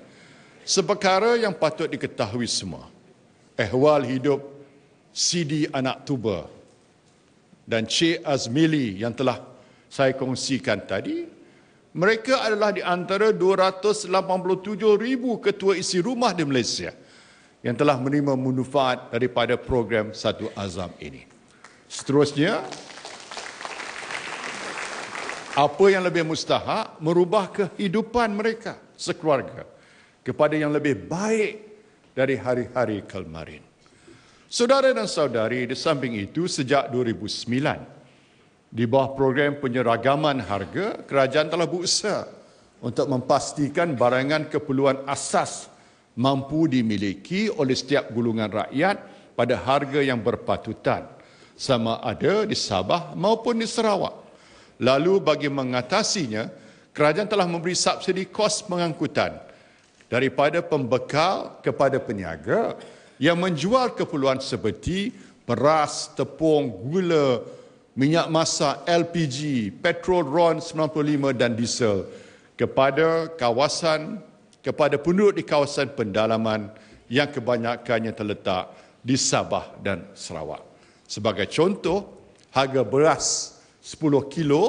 sebekara yang patut diketahui semua, ehwal hidup Sidi Anak Tuba dan Cik Azmili yang telah saya kongsikan tadi, mereka adalah di antara 287 ribu ketua isi rumah di Malaysia yang telah menerima manfaat daripada program Satu Azam ini. Seterusnya, apa yang lebih mustahak merubah kehidupan mereka sekeluarga kepada yang lebih baik dari hari-hari kemarin. Saudara dan saudari, di samping itu sejak 2009 di bawah program penyeragaman harga, kerajaan telah berusaha untuk memastikan barangan keperluan asas mampu dimiliki oleh setiap gulungan rakyat pada harga yang berpatutan sama ada di Sabah maupun di Sarawak. Lalu bagi mengatasinya, kerajaan telah memberi subsidi kos pengangkutan daripada pembekal kepada peniaga yang menjual keperluan seperti beras, tepung, gula, minyak masak, LPG, petrol RON 95 dan diesel kepada kawasan kepada penduduk di kawasan pendalaman yang kebanyakannya terletak di Sabah dan Sarawak. Sebagai contoh, harga beras 10 kilo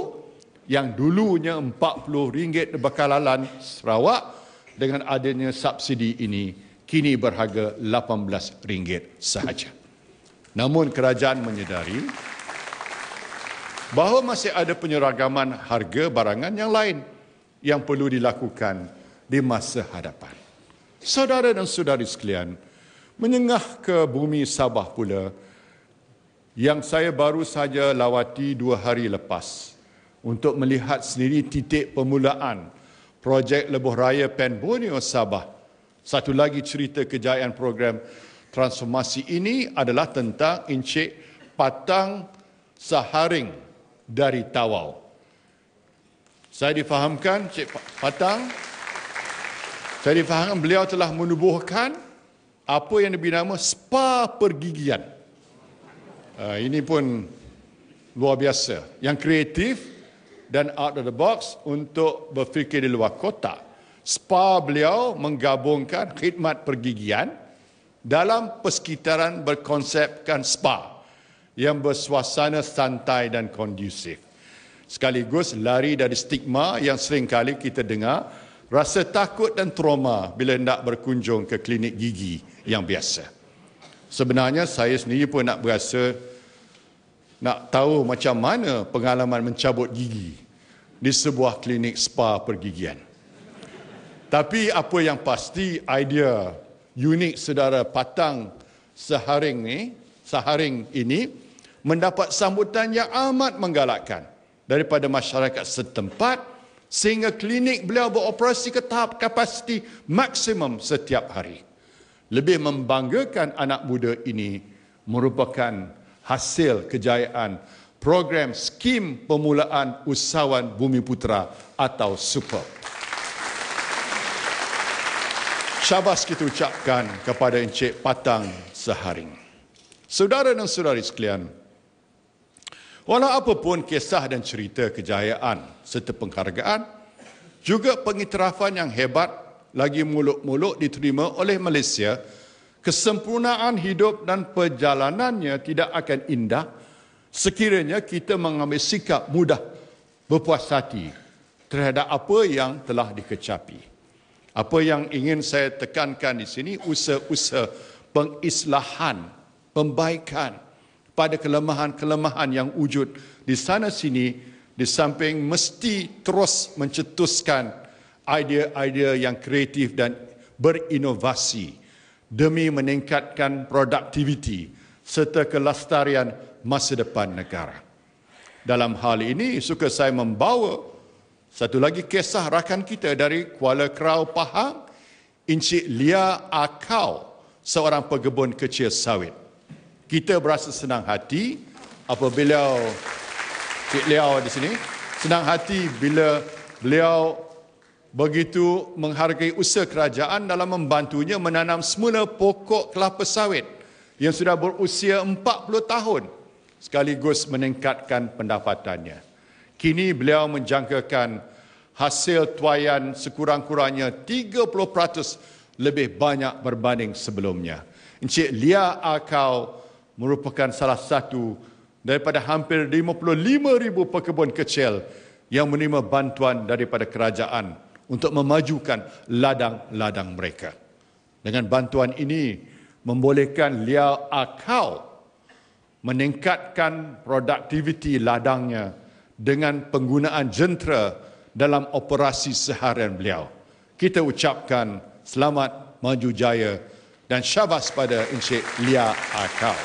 yang dulunya RM40 bekalalan Sarawak dengan adanya subsidi ini kini berharga RM18 sahaja. Namun kerajaan menyedari bahawa masih ada penyeragaman harga barangan yang lain yang perlu dilakukan di masa hadapan. Saudara dan saudari sekalian, menyengah ke bumi Sabah pula, yang saya baru saja lawati dua hari lepas untuk melihat sendiri titik permulaan projek Lebuh Raya Pen Borneo Sabah. Satu lagi cerita kejayaan program transformasi ini adalah tentang Encik Patang Saharing dari Tawau. Saya difahamkan Encik Patang, saya difahamkan beliau telah menubuhkan apa yang dinamakan spa pergigian Uh, ini pun luar biasa. Yang kreatif dan out of the box untuk berfikir di luar kotak. Spa beliau menggabungkan khidmat pergigian dalam persekitaran berkonsepkan spa yang bersuasana santai dan kondusif. Sekaligus lari dari stigma yang sering kali kita dengar rasa takut dan trauma bila nak berkunjung ke klinik gigi yang biasa. Sebenarnya saya sendiri pun nak berasa nak tahu macam mana pengalaman mencabut gigi di sebuah klinik spa pergigian. Tapi apa yang pasti idea unik saudara Patang Seharing ni, Seharing ini mendapat sambutan yang amat menggalakkan daripada masyarakat setempat sehingga klinik beliau beroperasi ke tahap kapasiti maksimum setiap hari. Lebih membanggakan anak muda ini merupakan hasil kejayaan program skim pemulaan usahawan Bumi Putra atau SUPER. Syabas kita ucapkan kepada Encik Patang seharing. Saudara dan saudari sekalian, walau apapun kisah dan cerita kejayaan serta penghargaan, juga pengiktirafan yang hebat lagi muluk-muluk diterima oleh Malaysia kesempurnaan hidup dan perjalanannya tidak akan indah sekiranya kita mengambil sikap mudah berpuas hati terhadap apa yang telah dikecapi. Apa yang ingin saya tekankan di sini, usaha-usaha pengislahan, pembaikan pada kelemahan-kelemahan yang wujud di sana sini di samping mesti terus mencetuskan idea-idea yang kreatif dan berinovasi demi meningkatkan produktiviti serta kelestarian masa depan negara. Dalam hal ini, suka saya membawa satu lagi kisah rakan kita dari Kuala Kerau, Pahang, Encik Lia Akau, ah seorang pegebun kecil sawit. Kita berasa senang hati apabila Encik Lia di sini, senang hati bila beliau begitu menghargai usaha kerajaan dalam membantunya menanam semula pokok kelapa sawit yang sudah berusia 40 tahun sekaligus meningkatkan pendapatannya. Kini beliau menjangkakan hasil tuayan sekurang-kurangnya 30% lebih banyak berbanding sebelumnya. Encik Lia Akau merupakan salah satu daripada hampir 55,000 pekebun kecil yang menerima bantuan daripada kerajaan untuk memajukan ladang-ladang mereka. Dengan bantuan ini membolehkan Liao Akau meningkatkan produktiviti ladangnya dengan penggunaan jentera dalam operasi seharian beliau. Kita ucapkan selamat maju jaya dan syabas pada Encik Lia Akau.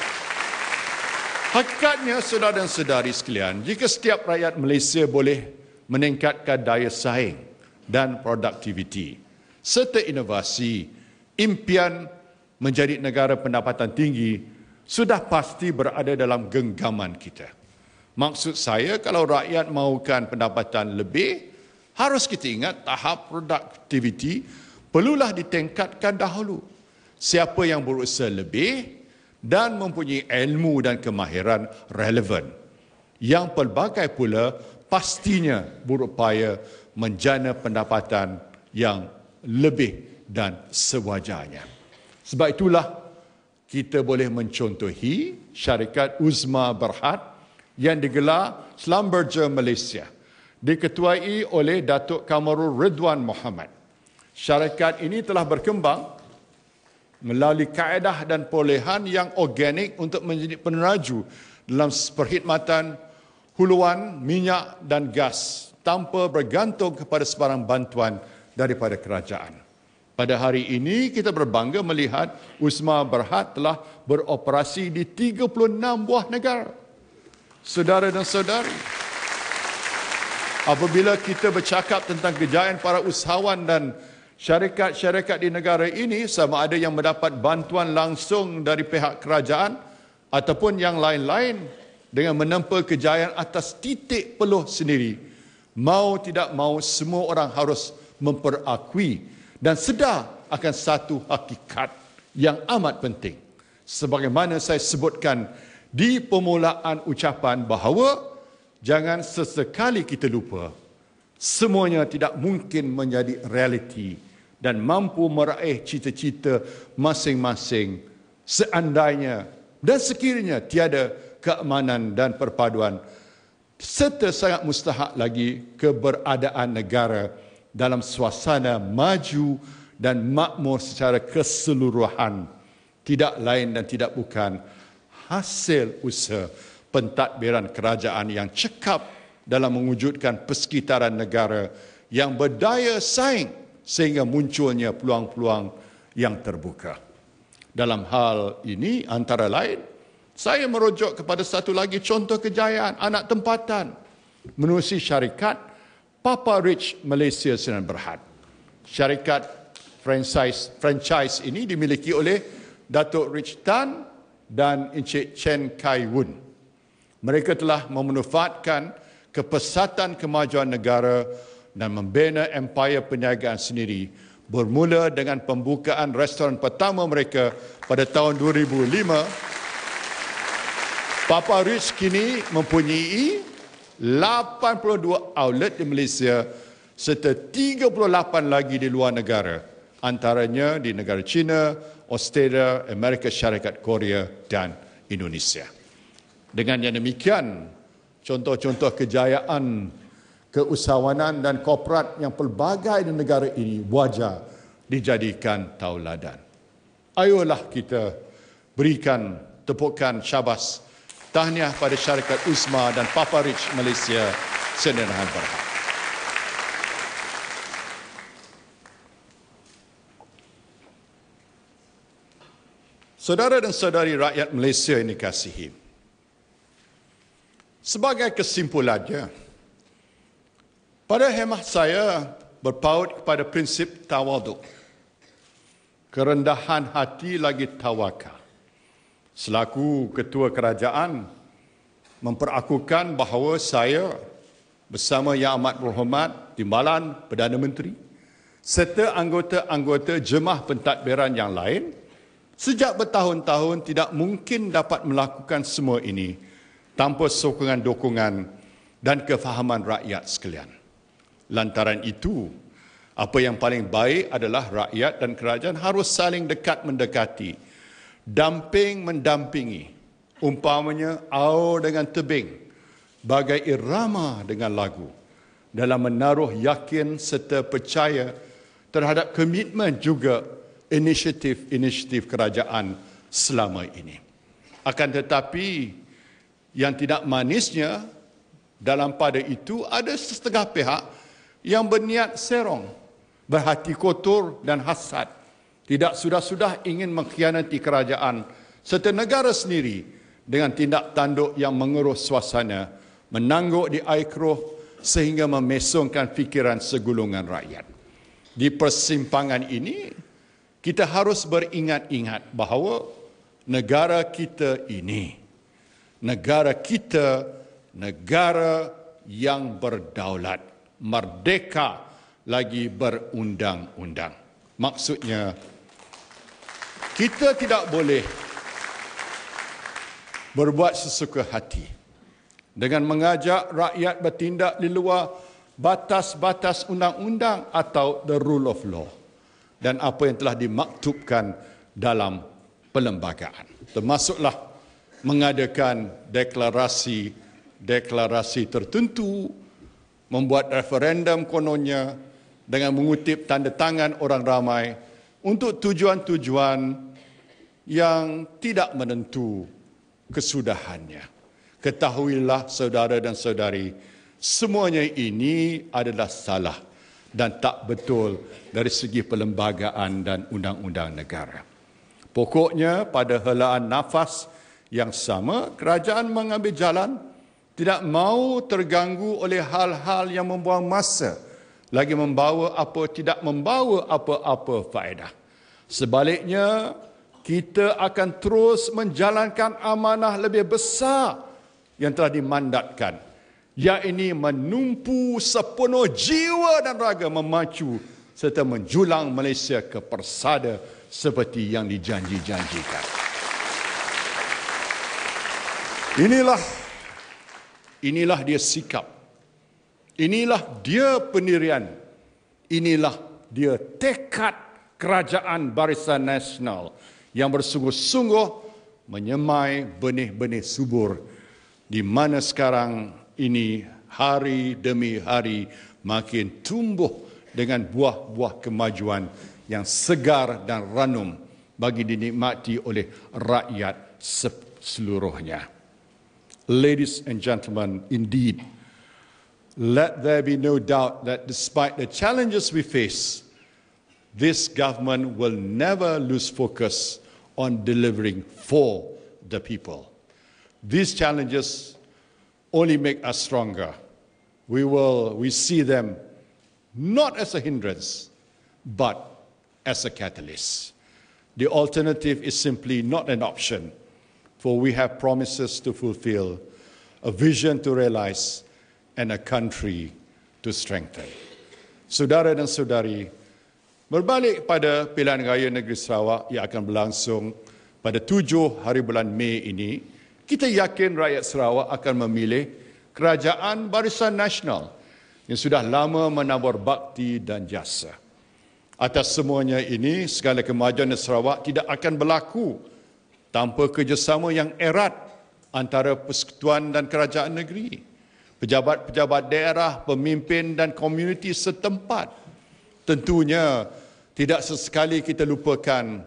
Hakikatnya saudara dan saudari sekalian, jika setiap rakyat Malaysia boleh meningkatkan daya saing dan produktiviti serta inovasi impian menjadi negara pendapatan tinggi sudah pasti berada dalam genggaman kita. Maksud saya kalau rakyat mahukan pendapatan lebih, harus kita ingat tahap produktiviti perlulah ditingkatkan dahulu. Siapa yang berusaha lebih dan mempunyai ilmu dan kemahiran relevan. Yang pelbagai pula pastinya berupaya menjana pendapatan yang lebih dan sewajarnya. Sebab itulah kita boleh mencontohi syarikat Uzma Berhad yang digelar Slumberger Malaysia. Diketuai oleh Datuk Kamarul Ridwan Muhammad. Syarikat ini telah berkembang melalui kaedah dan polehan yang organik untuk menjadi peneraju dalam perkhidmatan huluan minyak dan gas tanpa bergantung kepada sebarang bantuan daripada kerajaan. Pada hari ini kita berbangga melihat Usma Berhad telah beroperasi di 36 buah negara. Saudara dan saudari, apabila kita bercakap tentang kejayaan para usahawan dan syarikat-syarikat di negara ini sama ada yang mendapat bantuan langsung dari pihak kerajaan ataupun yang lain-lain dengan menempa kejayaan atas titik peluh sendiri mau tidak mau semua orang harus memperakui dan sedar akan satu hakikat yang amat penting. Sebagaimana saya sebutkan di permulaan ucapan bahawa jangan sesekali kita lupa semuanya tidak mungkin menjadi realiti dan mampu meraih cita-cita masing-masing seandainya dan sekiranya tiada keamanan dan perpaduan serta sangat mustahak lagi keberadaan negara dalam suasana maju dan makmur secara keseluruhan tidak lain dan tidak bukan hasil usaha pentadbiran kerajaan yang cekap dalam mewujudkan persekitaran negara yang berdaya saing sehingga munculnya peluang-peluang yang terbuka. Dalam hal ini antara lain saya merujuk kepada satu lagi contoh kejayaan anak tempatan menerusi syarikat Papa Rich Malaysia Sdn Bhd. Syarikat franchise franchise ini dimiliki oleh Datuk Rich Tan dan Encik Chen Kai Wun. Mereka telah memanfaatkan kepesatan kemajuan negara dan membina Empire perniagaan sendiri bermula dengan pembukaan restoran pertama mereka pada tahun 2005 Papa Rich kini mempunyai 82 outlet di Malaysia serta 38 lagi di luar negara antaranya di negara China, Australia, Amerika Syarikat, Korea dan Indonesia. Dengan yang demikian, contoh-contoh kejayaan keusahawanan dan korporat yang pelbagai di negara ini wajar dijadikan tauladan. Ayolah kita berikan tepukan syabas Tahniah pada syarikat Usma dan Papa Rich Malaysia Senerahan Berhak. Saudara dan saudari rakyat Malaysia ini kasihi. Sebagai kesimpulannya, pada hemat saya berpaut kepada prinsip tawaduk. Kerendahan hati lagi tawakal selaku ketua kerajaan memperakukan bahawa saya bersama Yang Amat Berhormat Timbalan Perdana Menteri serta anggota-anggota jemaah pentadbiran yang lain sejak bertahun-tahun tidak mungkin dapat melakukan semua ini tanpa sokongan-dokongan dan kefahaman rakyat sekalian. Lantaran itu, apa yang paling baik adalah rakyat dan kerajaan harus saling dekat mendekati damping mendampingi. Umpamanya aur dengan tebing, bagai irama dengan lagu. Dalam menaruh yakin serta percaya terhadap komitmen juga inisiatif-inisiatif kerajaan selama ini. Akan tetapi yang tidak manisnya dalam pada itu ada setengah pihak yang berniat serong, berhati kotor dan hasad tidak sudah-sudah ingin mengkhianati kerajaan serta negara sendiri dengan tindak tanduk yang mengurus suasana, menangguk di aikroh sehingga memesongkan fikiran segulungan rakyat. Di persimpangan ini, kita harus beringat-ingat bahawa negara kita ini, negara kita, negara yang berdaulat, merdeka lagi berundang-undang. Maksudnya kita tidak boleh berbuat sesuka hati dengan mengajak rakyat bertindak di luar batas-batas undang-undang atau the rule of law dan apa yang telah dimaktubkan dalam perlembagaan. Termasuklah mengadakan deklarasi deklarasi tertentu membuat referendum kononnya dengan mengutip tanda tangan orang ramai untuk tujuan-tujuan yang tidak menentu kesudahannya. Ketahuilah saudara dan saudari, semuanya ini adalah salah dan tak betul dari segi perlembagaan dan undang-undang negara. Pokoknya pada helaan nafas yang sama, kerajaan mengambil jalan tidak mau terganggu oleh hal-hal yang membuang masa lagi membawa apa tidak membawa apa-apa faedah. Sebaliknya, kita akan terus menjalankan amanah lebih besar yang telah dimandatkan. ini menumpu sepenuh jiwa dan raga memacu serta menjulang Malaysia ke persada seperti yang dijanji-janjikan. Inilah inilah dia sikap Inilah dia pendirian. Inilah dia tekad kerajaan barisan nasional yang bersungguh-sungguh menyemai benih-benih subur di mana sekarang ini hari demi hari makin tumbuh dengan buah-buah kemajuan yang segar dan ranum bagi dinikmati oleh rakyat seluruhnya. Ladies and gentlemen, indeed, let there be no doubt that despite the challenges we face, this government will never lose focus on delivering for the people. These challenges only make us stronger. We, will, we see them not as a hindrance, but as a catalyst. The alternative is simply not an option, for we have promises to fulfill, a vision to realize, and a country to strengthen. Saudara dan saudari, berbalik pada pilihan raya negeri Sarawak yang akan berlangsung pada tujuh hari bulan Mei ini, kita yakin rakyat Sarawak akan memilih kerajaan barisan nasional yang sudah lama menabur bakti dan jasa. Atas semuanya ini, segala kemajuan di Sarawak tidak akan berlaku tanpa kerjasama yang erat antara persekutuan dan kerajaan negeri pejabat-pejabat daerah, pemimpin dan komuniti setempat. Tentunya tidak sesekali kita lupakan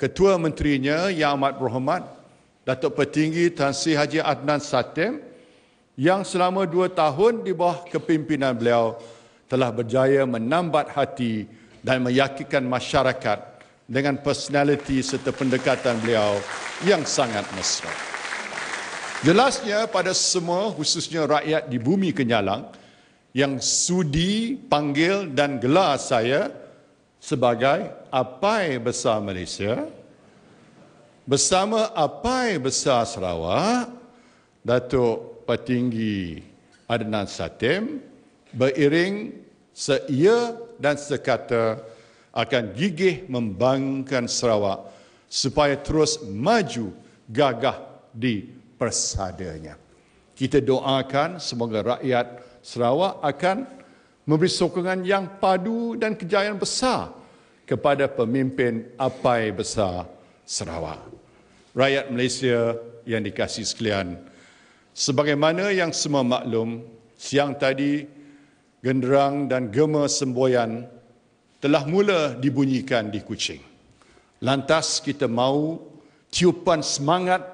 ketua menterinya Yang Amat Berhormat Datuk Petinggi Tan Sri Haji Adnan Satem yang selama dua tahun di bawah kepimpinan beliau telah berjaya menambat hati dan meyakinkan masyarakat dengan personaliti serta pendekatan beliau yang sangat mesra. Jelasnya pada semua khususnya rakyat di bumi Kenyalang yang sudi panggil dan gelar saya sebagai Apai Besar Malaysia bersama Apai Besar Sarawak Datuk Petinggi Adnan Satim beriring seia dan sekata akan gigih membangunkan Sarawak supaya terus maju gagah di persadanya. Kita doakan semoga rakyat Sarawak akan memberi sokongan yang padu dan kejayaan besar kepada pemimpin apai besar Sarawak. Rakyat Malaysia yang dikasih sekalian, sebagaimana yang semua maklum, siang tadi genderang dan gema semboyan telah mula dibunyikan di Kuching. Lantas kita mahu tiupan semangat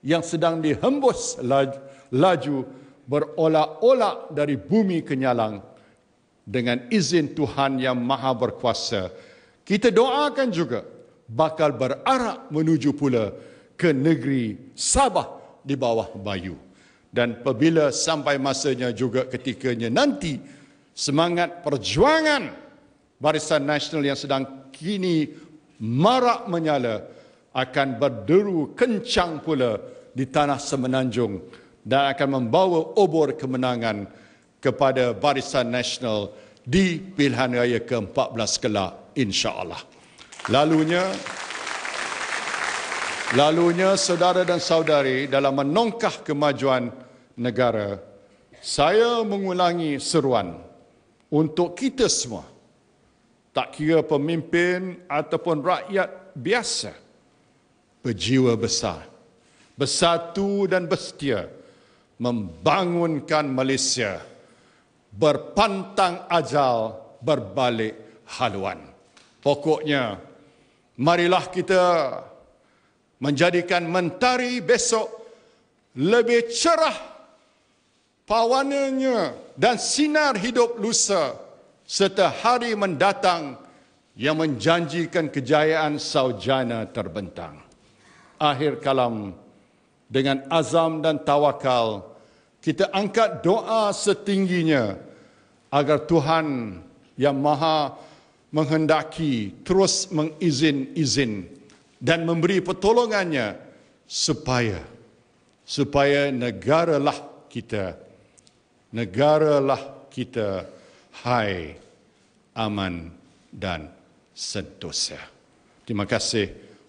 yang sedang dihembus laju, laju berolak-olak dari bumi kenyalang dengan izin Tuhan yang maha berkuasa. Kita doakan juga bakal berarak menuju pula ke negeri Sabah di bawah bayu. Dan apabila sampai masanya juga ketikanya nanti semangat perjuangan barisan nasional yang sedang kini marak menyala akan berderu kencang pula di tanah semenanjung dan akan membawa obor kemenangan kepada barisan nasional di pilihan raya ke-14 kelak insya-Allah. Lalunya lalunya saudara dan saudari dalam menongkah kemajuan negara saya mengulangi seruan untuk kita semua tak kira pemimpin ataupun rakyat biasa berjiwa besar, bersatu dan bestia membangunkan Malaysia berpantang ajal berbalik haluan. Pokoknya, marilah kita menjadikan mentari besok lebih cerah pawannya dan sinar hidup lusa serta hari mendatang yang menjanjikan kejayaan saujana terbentang akhir kalam. Dengan azam dan tawakal, kita angkat doa setingginya agar Tuhan yang maha menghendaki terus mengizin-izin dan memberi pertolongannya supaya supaya negaralah kita negaralah kita hai aman dan sentosa terima kasih